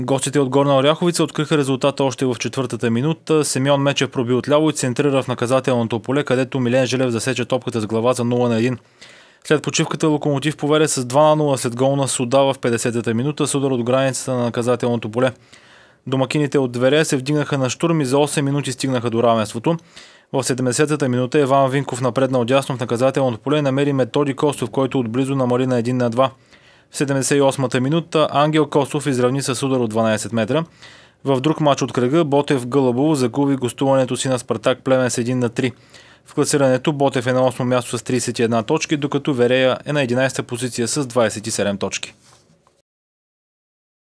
Гостите от Горна Оряховица откриха резултата още в четвъртата минута. Семион Мечев проби отляво и центрира в наказателното поле, където Милен Желев засече топката с глава за 0 на 1. След почивката Локомотив поведе с 2 на 0 след гол на Суда в 50-та минута с удар от границата на наказателното поле. Домакините от дверя се вдигнаха на штурм и за 8 минути стигнаха до равенството. В 70-та минута Иван Винков напредна ясно в наказателното поле и намери Методи Костов, който отблизо намали на 1 на 2. В 78-та минута Ангел Косов изравни с удар от 12 метра. В друг матч от кръга Ботев Гълъбово загуби гостуването си на Спартак Племен с 1 на 3. В класирането Ботев е на 8 място с 31 точки, докато Верея е на 11 позиция с 27 точки.